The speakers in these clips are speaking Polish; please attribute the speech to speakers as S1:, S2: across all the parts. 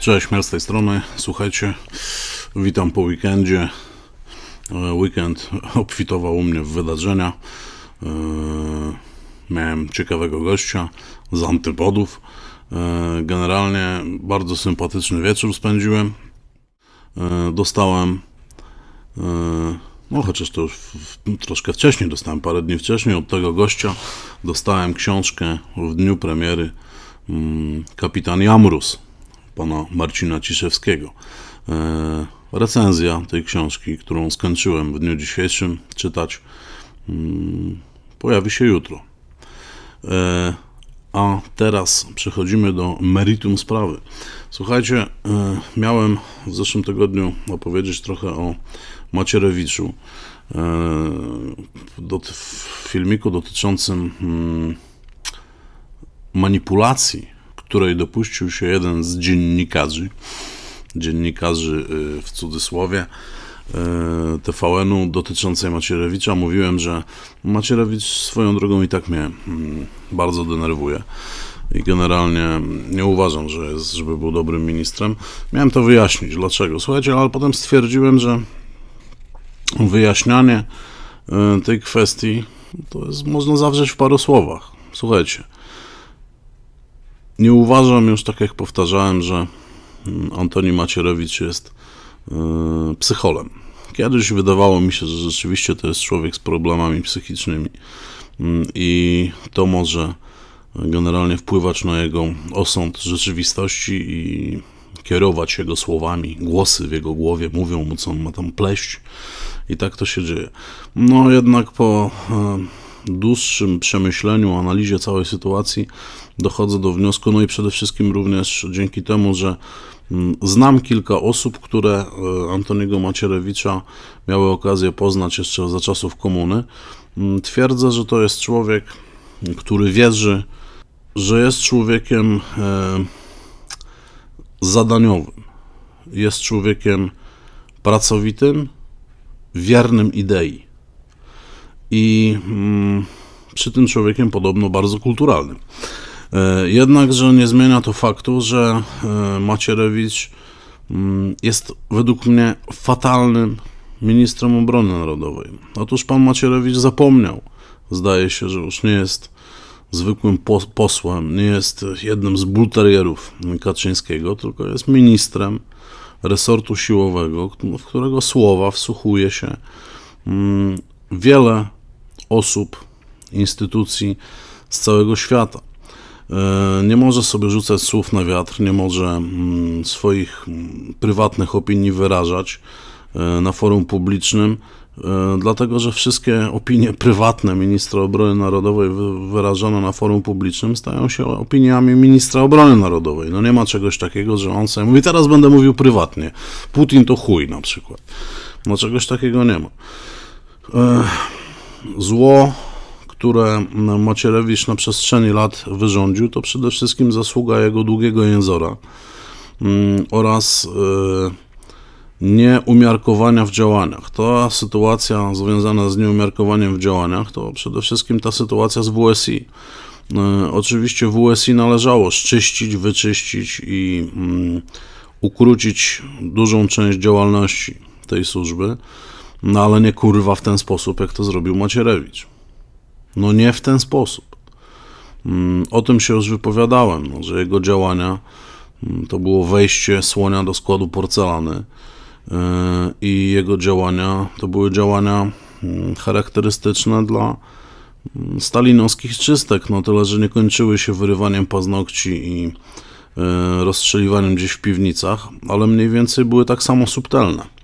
S1: Cześć, Mel z tej strony. Słuchajcie, witam po weekendzie. E, weekend obfitował u mnie w wydarzenia. E, miałem ciekawego gościa z antypodów. E, generalnie bardzo sympatyczny wieczór spędziłem. Dostałem, no chociaż to już troszkę wcześniej, dostałem parę dni wcześniej od tego gościa. Dostałem książkę w dniu premiery mm, Kapitan Jamrus pana Marcina Ciszewskiego. E, recenzja tej książki, którą skończyłem w dniu dzisiejszym czytać, mm, pojawi się jutro. E, a teraz przechodzimy do meritum sprawy. Słuchajcie, e, miałem w zeszłym tygodniu opowiedzieć trochę o Macierewiczu. W filmiku dotyczącym mm, manipulacji której dopuścił się jeden z dziennikarzy, dziennikarzy y, w cudzysłowie, y, TVN-u dotyczącej Macierewicza. Mówiłem, że Macierewicz swoją drogą i tak mnie mm, bardzo denerwuje i generalnie nie uważam, że jest, żeby był dobrym ministrem. Miałem to wyjaśnić, dlaczego. Słuchajcie, ale potem stwierdziłem, że wyjaśnianie y, tej kwestii to jest, można zawrzeć w paru słowach. Słuchajcie, nie uważam już, tak jak powtarzałem, że mm, Antoni Macierewicz jest yy, psycholem. Kiedyś wydawało mi się, że rzeczywiście to jest człowiek z problemami psychicznymi mm, i to może generalnie wpływać na jego osąd rzeczywistości i kierować jego słowami. Głosy w jego głowie mówią mu, co on ma tam pleść i tak to się dzieje. No jednak po e, dłuższym przemyśleniu, analizie całej sytuacji dochodzę do wniosku, no i przede wszystkim również dzięki temu, że mm, znam kilka osób, które e, Antoniego Macierewicza miały okazję poznać jeszcze za czasów komuny, mm, twierdzę, że to jest człowiek, który wierzy, że jest człowiekiem e, zadaniowym, jest człowiekiem pracowitym, wiernym idei i mm, przy tym człowiekiem podobno bardzo kulturalnym. E, jednakże nie zmienia to faktu, że e, Macierewicz mm, jest według mnie fatalnym ministrem obrony narodowej. Otóż pan Macierewicz zapomniał, zdaje się, że już nie jest zwykłym posłem, nie jest jednym z bulterierów Kaczyńskiego, tylko jest ministrem resortu siłowego, w którego słowa wsłuchuje się mm, wiele osób, instytucji z całego świata. E, nie może sobie rzucać słów na wiatr, nie może mm, swoich mm, prywatnych opinii wyrażać e, na forum publicznym, e, dlatego że wszystkie opinie prywatne ministra obrony narodowej wyrażone na forum publicznym stają się opiniami ministra obrony narodowej. No nie ma czegoś takiego, że on sobie mówi, teraz będę mówił prywatnie. Putin to chuj na przykład. No czegoś takiego nie ma zło, które Macierewicz na przestrzeni lat wyrządził, to przede wszystkim zasługa jego długiego jęzora mm, oraz e, nieumiarkowania w działaniach. Ta sytuacja związana z nieumiarkowaniem w działaniach to przede wszystkim ta sytuacja z WSI. E, oczywiście WSI należało szczyścić, wyczyścić i mm, ukrócić dużą część działalności tej służby. No ale nie kurwa w ten sposób, jak to zrobił Macierewicz. No nie w ten sposób. Mm, o tym się już wypowiadałem, no, że jego działania mm, to było wejście słonia do składu porcelany e, i jego działania to były działania mm, charakterystyczne dla stalinowskich czystek, no tyle, że nie kończyły się wyrywaniem paznokci i e, rozstrzeliwaniem gdzieś w piwnicach, ale mniej więcej były tak samo subtelne.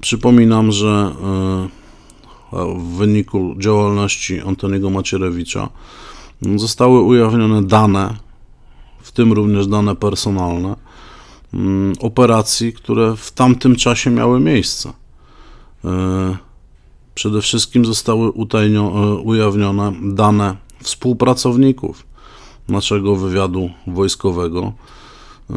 S1: Przypominam, że e, w wyniku działalności Antoniego Macierewicza zostały ujawnione dane, w tym również dane personalne, operacji, które w tamtym czasie miały miejsce. E, przede wszystkim zostały e, ujawnione dane współpracowników naszego wywiadu wojskowego, Yy,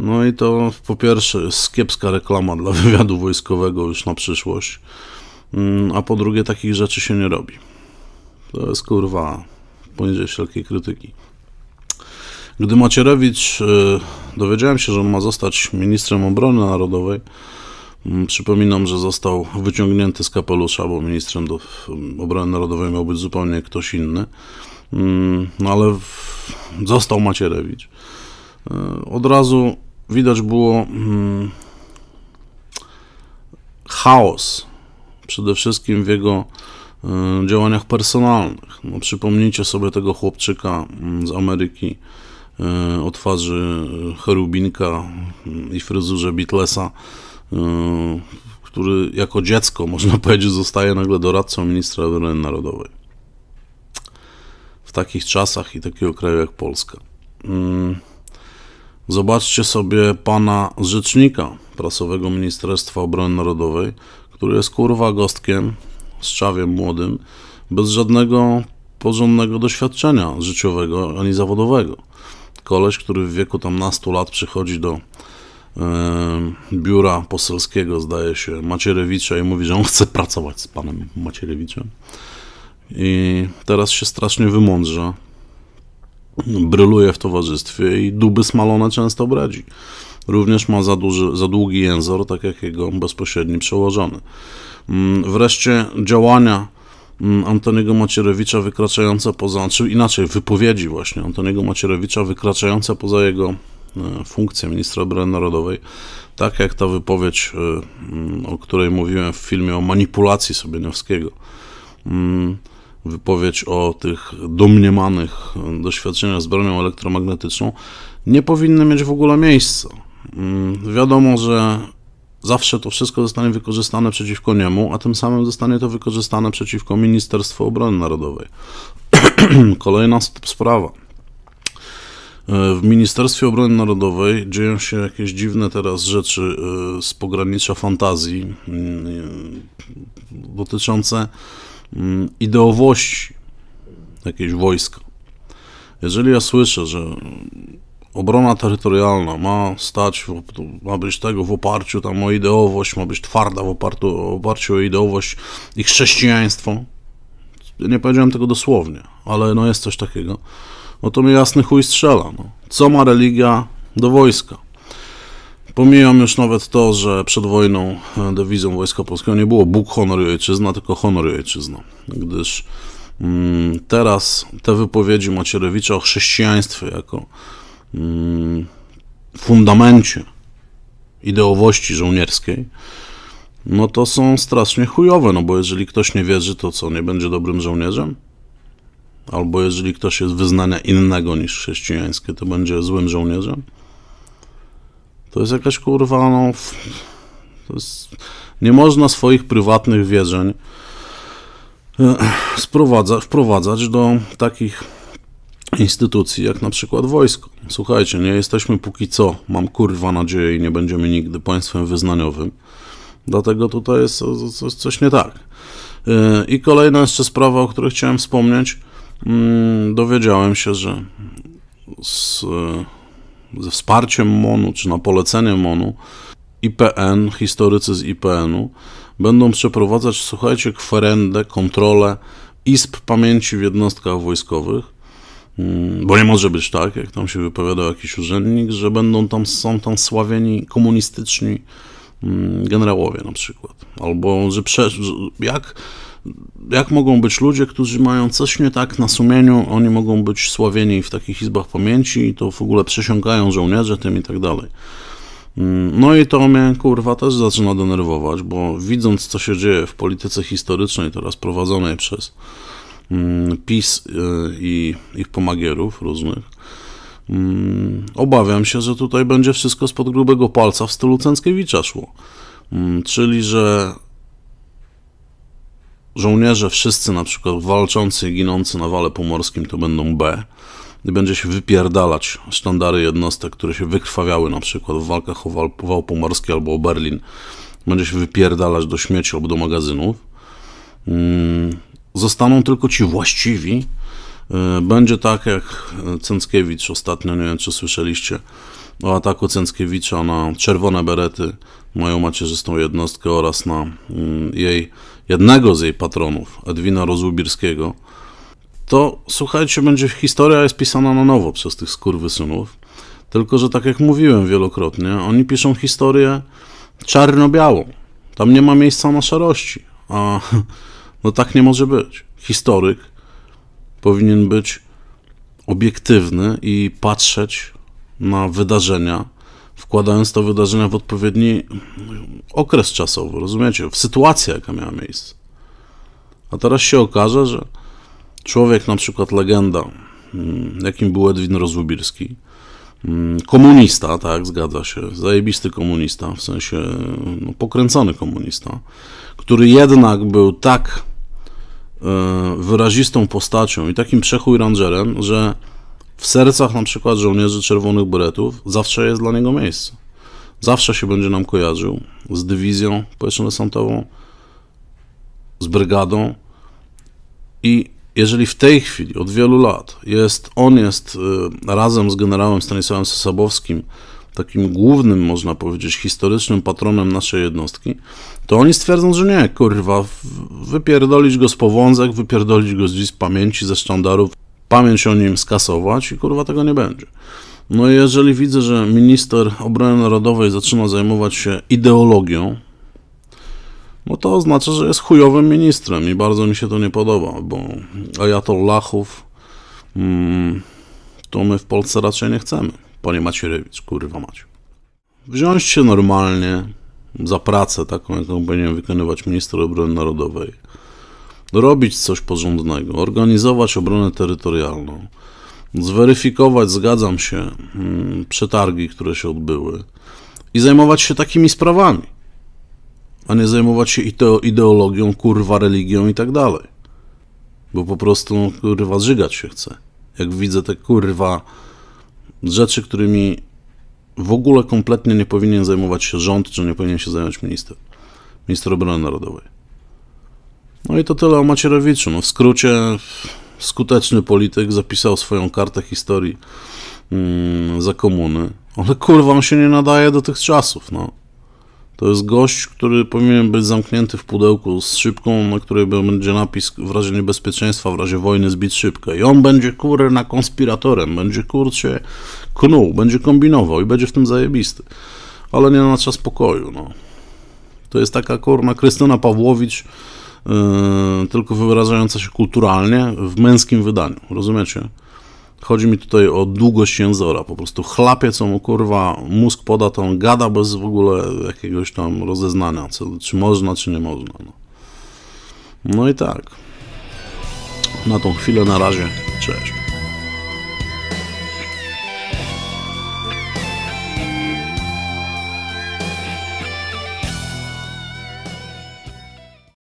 S1: no i to po pierwsze jest kiepska reklama dla wywiadu wojskowego już na przyszłość, yy, a po drugie takich rzeczy się nie robi. To jest kurwa poniżej wszelkiej krytyki. Gdy Macierewicz, yy, dowiedziałem się, że on ma zostać ministrem obrony narodowej, przypominam, że został wyciągnięty z kapelusza, bo ministrem do obrony narodowej miał być zupełnie ktoś inny, no ale został Macierewicz E, od razu widać było hmm, chaos, przede wszystkim w jego e, działaniach personalnych. No, przypomnijcie sobie tego chłopczyka hmm, z Ameryki e, o twarzy cherubinka hmm, i fryzurze Beatlesa, który jako dziecko, można powiedzieć, zostaje nagle doradcą ministra obrony narodowej. W takich czasach i takiego kraju jak Polska. Mm. Zobaczcie sobie pana rzecznika prasowego Ministerstwa Obrony Narodowej, który jest kurwa gostkiem, z czawiem młodym, bez żadnego porządnego doświadczenia życiowego ani zawodowego. Koleś, który w wieku tam nastu lat przychodzi do yy, biura poselskiego, zdaje się, Macierewicza i mówi, że on chce pracować z panem Macierewiczem. I teraz się strasznie wymądrza, bryluje w towarzystwie i duby smalone często bredzi. Również ma za, duży, za długi jęzor, tak jak jego bezpośredni przełożony. Mm, wreszcie działania mm, Antoniego Macierewicza wykraczające poza, czy inaczej wypowiedzi właśnie Antoniego Macierewicza wykraczające poza jego e, funkcję ministra obrony narodowej, tak jak ta wypowiedź, e, mm, o której mówiłem w filmie o manipulacji Sobieniowskiego wypowiedź o tych domniemanych doświadczeniach z bronią elektromagnetyczną nie powinny mieć w ogóle miejsca. Mm, wiadomo, że zawsze to wszystko zostanie wykorzystane przeciwko niemu, a tym samym zostanie to wykorzystane przeciwko Ministerstwu Obrony Narodowej. Kolejna sprawa. W Ministerstwie Obrony Narodowej dzieją się jakieś dziwne teraz rzeczy y, z pogranicza fantazji y, y, dotyczące Mm, ideowości jakiejś wojska. Jeżeli ja słyszę, że obrona terytorialna ma stać, ma być tego w oparciu tam o ideowość, ma być twarda w oparciu, oparciu o ideowość i chrześcijaństwo, nie powiedziałem tego dosłownie, ale no jest coś takiego, no to mi jasny chuj strzela. No. Co ma religia do wojska? Pomijam już nawet to, że przed wojną e, dewizą Wojska Polskiego nie było Bóg, honor i ojczyzna, tylko honor i ojczyzna, gdyż mm, teraz te wypowiedzi Macierewicza o chrześcijaństwie jako mm, fundamencie ideowości żołnierskiej, no to są strasznie chujowe, no bo jeżeli ktoś nie wierzy, to co, nie będzie dobrym żołnierzem? Albo jeżeli ktoś jest wyznania innego niż chrześcijańskie, to będzie złym żołnierzem? To jest jakaś kurwa, no. To jest, nie można swoich prywatnych wierzeń e, sprowadza, wprowadzać do takich instytucji jak na przykład wojsko. Słuchajcie, nie jesteśmy póki co, mam kurwa nadzieję, i nie będziemy nigdy państwem wyznaniowym. Dlatego tutaj jest e, coś nie tak. E, I kolejna jeszcze sprawa, o której chciałem wspomnieć. Mm, dowiedziałem się, że z ze wsparciem MONU czy na polecenie MONU IPN, historycy z IPN-u będą przeprowadzać, słuchajcie, kwerendę, kontrolę izb pamięci w jednostkach wojskowych, mm, bo nie może być tak, jak tam się wypowiadał jakiś urzędnik, że będą tam, są tam sławieni komunistyczni mm, generałowie na przykład, albo że, prze, że jak jak mogą być ludzie, którzy mają coś nie tak na sumieniu, oni mogą być sławieni w takich izbach pamięci i to w ogóle przesiąkają żołnierze tym i tak dalej. Mm, no i to mnie kurwa też zaczyna denerwować, bo widząc co się dzieje w polityce historycznej, teraz prowadzonej przez mm, PiS y, i ich pomagierów różnych, mm, obawiam się, że tutaj będzie wszystko spod grubego palca w stylu Cęckiewicza szło. Czyli, że żołnierze wszyscy, na przykład walczący i ginący na wale pomorskim, to będą B. I będzie się wypierdalać sztandary jednostek, które się wykrwawiały na przykład w walkach o wal, wał pomorski albo o Berlin. Będzie się wypierdalać do śmieci albo do magazynów. Mm, zostaną tylko ci właściwi. Y, będzie tak jak Cęckiewicz ostatnio, nie wiem czy słyszeliście, o ataku Cęckiewicza na czerwone berety moją macierzystą jednostkę oraz na mm, jej jednego z jej patronów, Edwina Rozłubirskiego, to słuchajcie, będzie historia jest pisana na nowo przez tych skurwysynów. Tylko, że tak jak mówiłem wielokrotnie, oni piszą historię czarno-białą. Tam nie ma miejsca na szarości. A no tak nie może być. Historyk powinien być obiektywny i patrzeć na wydarzenia wkładając to wydarzenia w odpowiedni okres czasowy, rozumiecie? W sytuację, jaka miała miejsce. A teraz się okaże, że człowiek, na przykład legenda, mm, jakim był Edwin Rozłubirski, mm, komunista, tak, zgadza się, zajebisty komunista, w sensie no, pokręcony komunista, który jednak był tak e, wyrazistą postacią i takim rangerem, że w sercach na przykład żołnierzy Czerwonych Beretów zawsze jest dla niego miejsce. Zawsze się będzie nam kojarzył z dywizją powietrzno-desantową, z brygadą i jeżeli w tej chwili, od wielu lat, jest, on jest y, razem z generałem Stanisławem Sosabowskim takim głównym, można powiedzieć, historycznym patronem naszej jednostki, to oni stwierdzą, że nie, kurwa, wypierdolić go z powązek, wypierdolić go z pamięci, ze sztandarów, pamięć o nim skasować i kurwa tego nie będzie. No i jeżeli widzę, że minister obrony narodowej zaczyna zajmować się ideologią, no to oznacza, że jest chujowym ministrem i bardzo mi się to nie podoba, bo ajatollahów mm, to my w Polsce raczej nie chcemy, panie Macierewicz, kurwa macie. Wziąć się normalnie za pracę taką, jaką powinien wykonywać minister obrony narodowej robić coś porządnego, organizować obronę terytorialną, zweryfikować, zgadzam się, mm, przetargi, które się odbyły i zajmować się takimi sprawami, a nie zajmować się ideologią, kurwa, religią i tak dalej. Bo po prostu, no, kurwa, żygać się chce. Jak widzę te kurwa rzeczy, którymi w ogóle kompletnie nie powinien zajmować się rząd, czy nie powinien się zająć minister, minister obrony narodowej. No i to tyle o Macierewiczu. No w skrócie, skuteczny polityk zapisał swoją kartę historii mm, za komuny, ale kurwa, on się nie nadaje do tych czasów, no. To jest gość, który powinien być zamknięty w pudełku z szybką, na której będzie napis w razie niebezpieczeństwa, w razie wojny zbić szybkę. I on będzie na konspiratorem, będzie kurczę knuł, będzie kombinował i będzie w tym zajebisty. Ale nie na czas pokoju, no. To jest taka kurna Krystyna Pawłowicz, Y, tylko wyrażająca się kulturalnie w męskim wydaniu. Rozumiecie? Chodzi mi tutaj o długość jęzora. Po prostu chlapie, co mu kurwa mózg poda, to on gada bez w ogóle jakiegoś tam rozeznania, co, czy można, czy nie można. No. no i tak. Na tą chwilę na razie. Cześć.